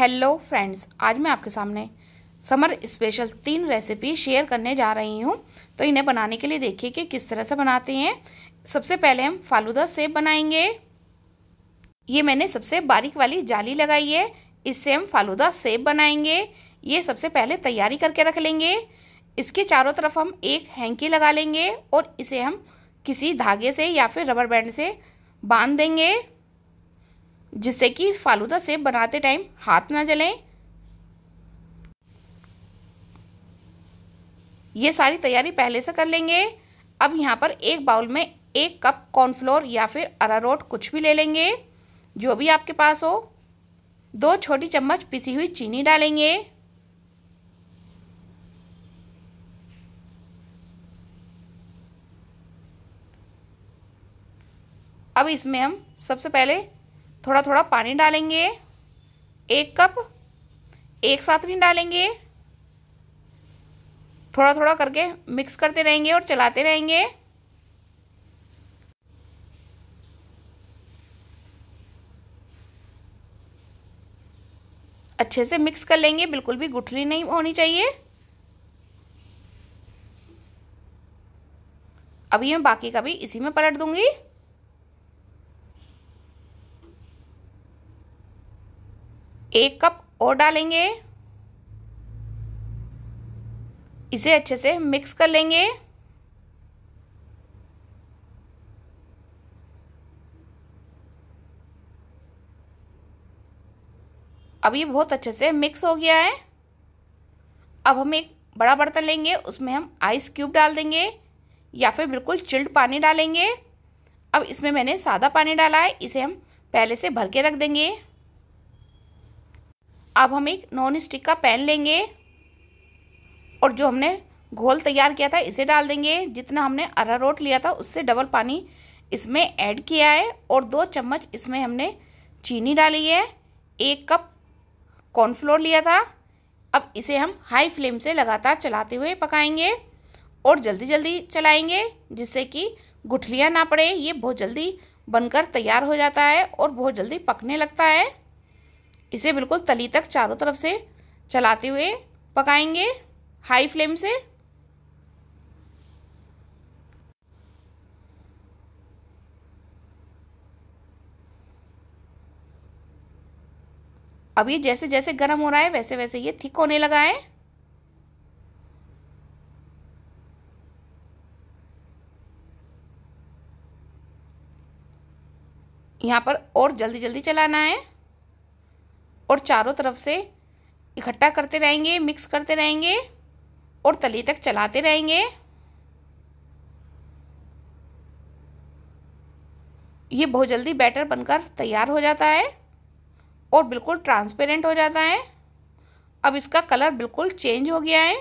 hello friends आज मैं आपके सामने समर स्पेशल तीन रेसिपी शेयर करने जा रही हूँ तो इन्हें बनाने के लिए देखिए कि किस तरह से बनाते हैं सबसे पहले हम फालूदा सेब बनाएंगे ये मैंने सबसे बारीक वाली जाली लगाई है इससे हम फालूदा सेब बनाएंगे ये सबसे पहले तैयारी करके रख लेंगे इसके चारों तरफ हम एक हैंकी लगा लेंगे और इसे हम किसी धागे से या फिर रबर बैंड से बांध देंगे जिससे कि फालूदा सेब बनाते टाइम हाथ ना जलें ये सारी तैयारी पहले से कर लेंगे अब यहाँ पर एक बाउल में एक कप कॉर्नफ्लोर या फिर अरारोट कुछ भी ले लेंगे जो भी आपके पास हो दो छोटी चम्मच पिसी हुई चीनी डालेंगे अब इसमें हम सबसे पहले थोड़ा थोड़ा पानी डालेंगे एक कप एक साथ नहीं डालेंगे थोड़ा थोड़ा करके मिक्स करते रहेंगे और चलाते रहेंगे अच्छे से मिक्स कर लेंगे बिल्कुल भी गुठली नहीं होनी चाहिए अभी मैं बाकी का भी इसी में पलट दूंगी एक कप और डालेंगे इसे अच्छे से मिक्स कर लेंगे अब ये बहुत अच्छे से मिक्स हो गया है अब हम एक बड़ा बर्तन लेंगे उसमें हम आइस क्यूब डाल देंगे या फिर बिल्कुल चिल्ड पानी डालेंगे अब इसमें मैंने सादा पानी डाला है इसे हम पहले से भर के रख देंगे अब हम एक नॉन स्टिक का पैन लेंगे और जो हमने घोल तैयार किया था इसे डाल देंगे जितना हमने अरारोट लिया था उससे डबल पानी इसमें ऐड किया है और दो चम्मच इसमें हमने चीनी डाली है एक कप कॉर्नफ्लोर लिया था अब इसे हम हाई फ्लेम से लगातार चलाते हुए पकाएंगे और जल्दी जल्दी चलाएंगे जिससे कि गुठलियाँ ना पड़े ये बहुत जल्दी बनकर तैयार हो जाता है और बहुत जल्दी पकने लगता है इसे बिल्कुल तली तक चारों तरफ से चलाते हुए पकाएंगे हाई फ्लेम से अब ये जैसे जैसे गर्म हो रहा है वैसे वैसे ये थिक होने लगा है यहाँ पर और जल्दी जल्दी चलाना है और चारों तरफ से इकट्ठा करते रहेंगे मिक्स करते रहेंगे और तली तक चलाते रहेंगे ये बहुत जल्दी बैटर बनकर तैयार हो जाता है और बिल्कुल ट्रांसपेरेंट हो जाता है अब इसका कलर बिल्कुल चेंज हो गया है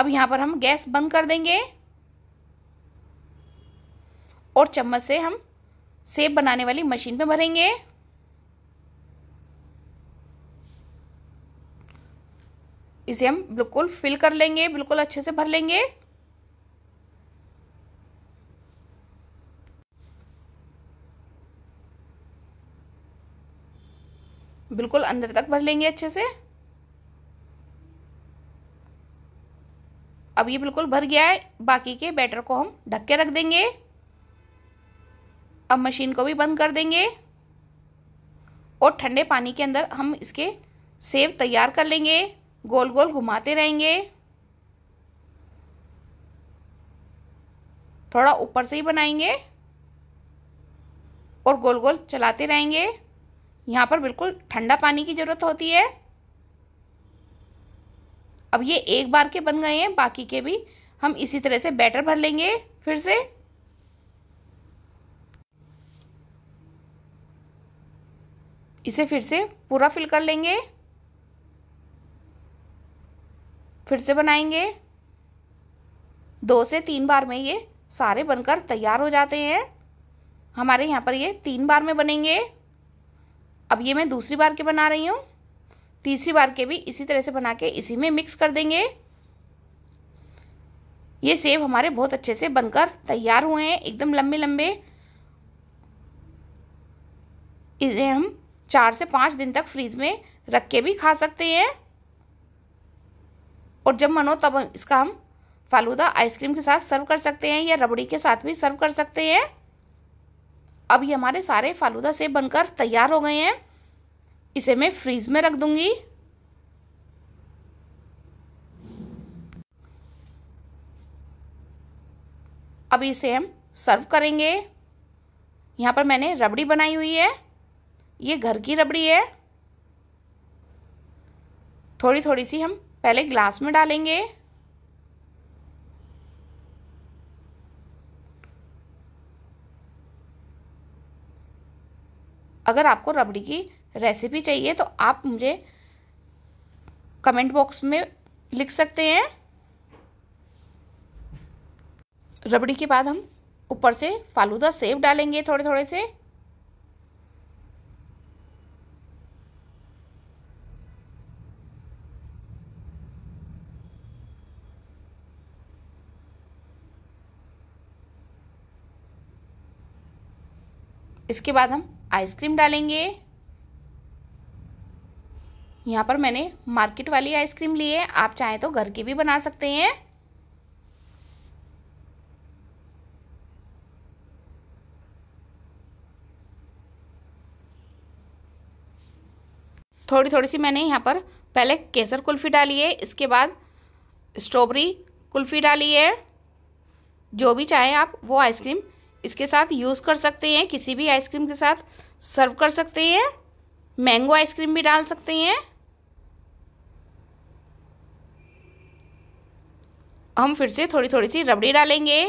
अब यहाँ पर हम गैस बंद कर देंगे और चम्मच से हम सेब बनाने वाली मशीन पे भरेंगे इसे हम बिल्कुल फिल कर लेंगे बिल्कुल अच्छे से भर लेंगे बिल्कुल अंदर तक भर लेंगे अच्छे से अब ये बिल्कुल भर गया है बाकी के बैटर को हम ढक के रख देंगे अब मशीन को भी बंद कर देंगे और ठंडे पानी के अंदर हम इसके सेब तैयार कर लेंगे गोल गोल घुमाते रहेंगे थोड़ा ऊपर से ही बनाएंगे और गोल गोल चलाते रहेंगे यहाँ पर बिल्कुल ठंडा पानी की ज़रूरत होती है अब ये एक बार के बन गए हैं बाकी के भी हम इसी तरह से बैटर भर लेंगे फिर से इसे फिर से पूरा फिल कर लेंगे फिर से बनाएंगे दो से तीन बार में ये सारे बनकर तैयार हो जाते हैं हमारे यहाँ पर ये तीन बार में बनेंगे अब ये मैं दूसरी बार के बना रही हूँ तीसरी बार के भी इसी तरह से बना के इसी में मिक्स कर देंगे ये सेब हमारे बहुत अच्छे से बनकर तैयार हुए हैं एकदम लंबे लंबे इसे हम चार से पाँच दिन तक फ्रीज में रख के भी खा सकते हैं और जब मनो तब इसका हम फालूदा आइसक्रीम के साथ सर्व कर सकते हैं या रबड़ी के साथ भी सर्व कर सकते हैं अब ये हमारे सारे फालूदा सेब बनकर तैयार हो गए हैं इसे मैं फ्रीज में रख दूंगी अब इसे हम सर्व करेंगे यहाँ पर मैंने रबड़ी बनाई हुई है ये घर की रबड़ी है थोड़ी थोड़ी सी हम पहले ग्लास में डालेंगे अगर आपको रबड़ी की रेसिपी चाहिए तो आप मुझे कमेंट बॉक्स में लिख सकते हैं रबड़ी के बाद हम ऊपर से फालूदा सेब डालेंगे थोड़े थोड़े से इसके बाद हम आइसक्रीम डालेंगे यहाँ पर मैंने मार्केट वाली आइसक्रीम ली है आप चाहें तो घर की भी बना सकते हैं थोड़ी थोड़ी सी मैंने यहाँ पर पहले केसर कुल्फ़ी डाली है इसके बाद स्ट्रॉबेरी कुल्फ़ी डाली है जो भी चाहें आप वो आइसक्रीम इसके साथ यूज़ कर सकते हैं किसी भी आइसक्रीम के साथ सर्व कर सकते हैं मैंगो आइसक्रीम भी डाल सकते हैं हम फिर से थोड़ी थोड़ी सी रबड़ी डालेंगे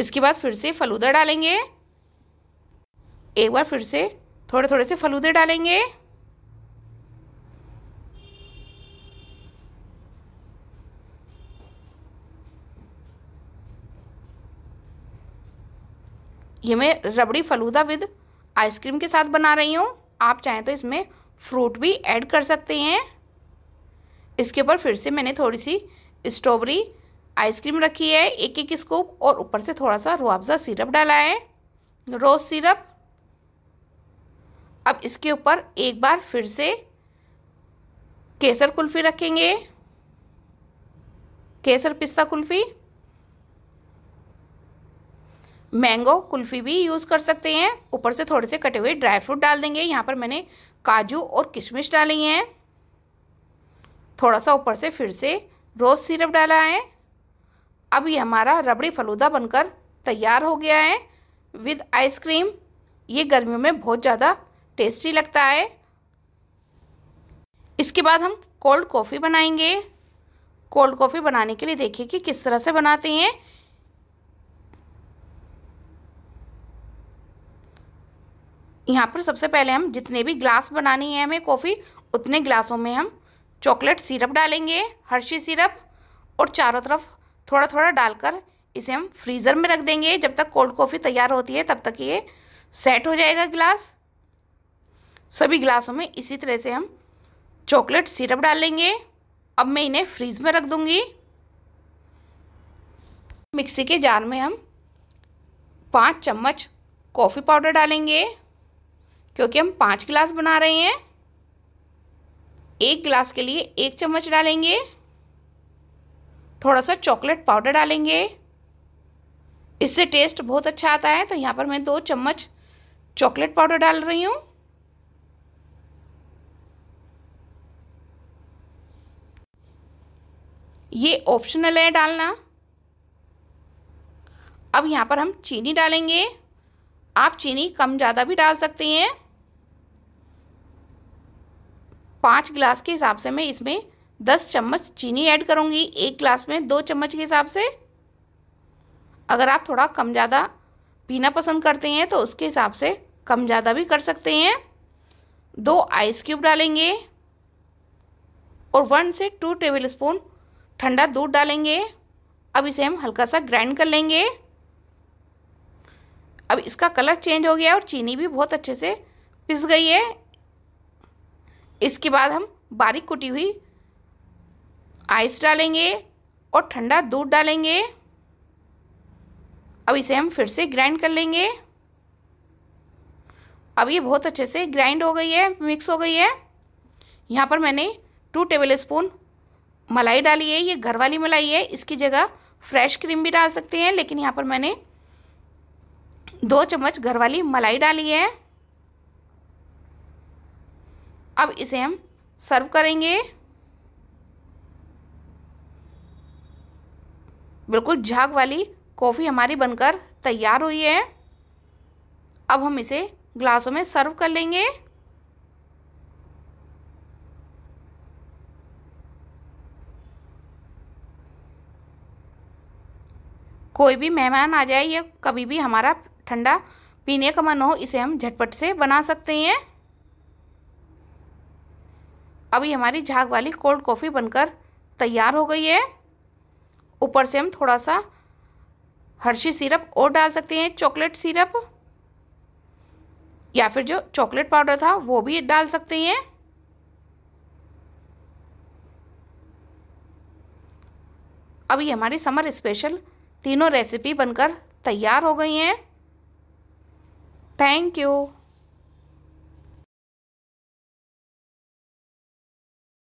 इसके बाद फिर से फलूदा डालेंगे एक बार फिर से थोड़े थोड़े से फलूदे डालेंगे ये मैं रबड़ी फलूदा विद आइसक्रीम के साथ बना रही हूँ आप चाहें तो इसमें फ्रूट भी ऐड कर सकते हैं इसके ऊपर फिर से मैंने थोड़ी सी स्ट्रॉबेरी आइसक्रीम रखी है एक एक स्कूप और ऊपर से थोड़ा सा रुआवज़ा सिरप डाला है रोज़ सिरप अब इसके ऊपर एक बार फिर से केसर कुल्फ़ी रखेंगे केसर पिस्ता कुल्फ़ी मैंगो कुल्फ़ी भी यूज़ कर सकते हैं ऊपर से थोड़े से कटे हुए ड्राई फ्रूट डाल देंगे यहाँ पर मैंने काजू और किशमिश डाली हैं थोड़ा सा ऊपर से फिर से रोज़ सिरप डाला है अब ये हमारा रबड़ी फलूदा बनकर तैयार हो गया है विद आइसक्रीम ये गर्मियों में बहुत ज़्यादा टेस्टी लगता है इसके बाद हम कोल्ड कॉफ़ी बनाएंगे कोल्ड कॉफ़ी बनाने के लिए देखिए कि किस तरह से बनाते हैं यहाँ पर सबसे पहले हम जितने भी ग्लास बनानी है हमें कॉफ़ी उतने ग्लासों में हम चॉकलेट सिरप डालेंगे हर्षी सिरप और चारों तरफ थोड़ा थोड़ा डालकर इसे हम फ्रीज़र में रख देंगे जब तक कोल्ड कॉफ़ी तैयार होती है तब तक ये सेट हो जाएगा गिलास सभी गिलासों में इसी तरह से हम चॉकलेट सिरप डालेंगे अब मैं इन्हें फ्रीज में रख दूँगी मिक्सी के जार में हम पाँच चम्मच कॉफ़ी पाउडर डालेंगे क्योंकि हम पाँच गिलास बना रहे हैं एक गिलास के लिए एक चम्मच डालेंगे थोड़ा सा चॉकलेट पाउडर डालेंगे इससे टेस्ट बहुत अच्छा आता है तो यहाँ पर मैं दो चम्मच चॉकलेट पाउडर डाल रही हूँ ये ऑप्शनल है डालना अब यहाँ पर हम चीनी डालेंगे आप चीनी कम ज़्यादा भी डाल सकते हैं पाँच गिलास के हिसाब से मैं इसमें दस चम्मच चीनी ऐड करूँगी एक गिलास में दो चम्मच के हिसाब से अगर आप थोड़ा कम ज़्यादा पीना पसंद करते हैं तो उसके हिसाब से कम ज़्यादा भी कर सकते हैं दो आइस क्यूब डालेंगे और वन से टू टेबल स्पून ठंडा दूध डालेंगे अब इसे हम हल्का सा ग्राइंड कर लेंगे अब इसका कलर चेंज हो गया और चीनी भी बहुत अच्छे से पिस गई है इसके बाद हम बारीक कुटी हुई आइस डालेंगे और ठंडा दूध डालेंगे अब इसे हम फिर से ग्राइंड कर लेंगे अब ये बहुत अच्छे से ग्राइंड हो गई है मिक्स हो गई है यहाँ पर मैंने टू टेबल स्पून मलाई डाली है ये घर वाली मलाई है इसकी जगह फ्रेश क्रीम भी डाल सकते हैं लेकिन यहाँ पर मैंने दो चम्मच घर वाली मलाई डाली है अब इसे हम सर्व करेंगे बिल्कुल झाग वाली कॉफ़ी हमारी बनकर तैयार हुई है अब हम इसे ग्लासों में सर्व कर लेंगे कोई भी मेहमान आ जाए या कभी भी हमारा ठंडा पीने का मन हो इसे हम झटपट से बना सकते हैं अभी हमारी झाग वाली कोल्ड कॉफ़ी बनकर तैयार हो गई है ऊपर से हम थोड़ा सा हर्षी सिरप और डाल सकते हैं चॉकलेट सिरप या फिर जो चॉकलेट पाउडर था वो भी डाल सकते हैं अभी हमारी समर स्पेशल तीनों रेसिपी बनकर तैयार हो गई हैं थैंक यू